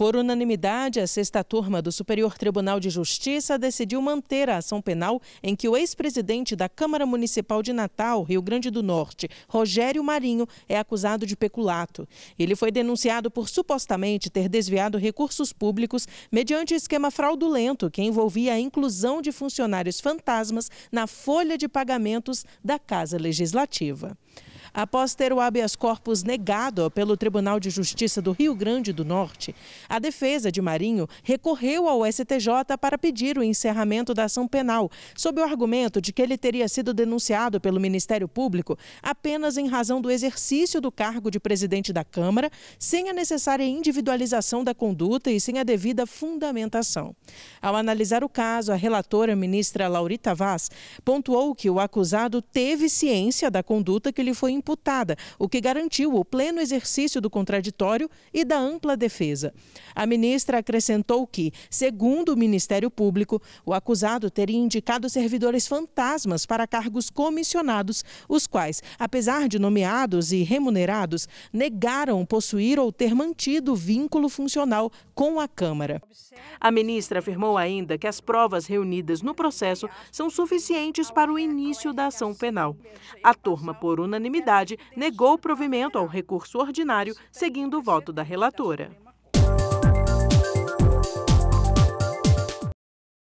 Por unanimidade, a sexta turma do Superior Tribunal de Justiça decidiu manter a ação penal em que o ex-presidente da Câmara Municipal de Natal, Rio Grande do Norte, Rogério Marinho, é acusado de peculato. Ele foi denunciado por supostamente ter desviado recursos públicos mediante esquema fraudulento que envolvia a inclusão de funcionários fantasmas na folha de pagamentos da Casa Legislativa. Após ter o habeas corpus negado pelo Tribunal de Justiça do Rio Grande do Norte, a defesa de Marinho recorreu ao STJ para pedir o encerramento da ação penal, sob o argumento de que ele teria sido denunciado pelo Ministério Público apenas em razão do exercício do cargo de presidente da Câmara, sem a necessária individualização da conduta e sem a devida fundamentação. Ao analisar o caso, a relatora ministra Laurita Vaz pontuou que o acusado teve ciência da conduta que lhe foi imputada, o que garantiu o pleno exercício do contraditório e da ampla defesa. A ministra acrescentou que, segundo o Ministério Público, o acusado teria indicado servidores fantasmas para cargos comissionados, os quais, apesar de nomeados e remunerados, negaram possuir ou ter mantido vínculo funcional com a Câmara. A ministra afirmou ainda que as provas reunidas no processo são suficientes para o início da ação penal. A turma, por unanimidade, negou o provimento ao recurso ordinário, seguindo o voto da relatora.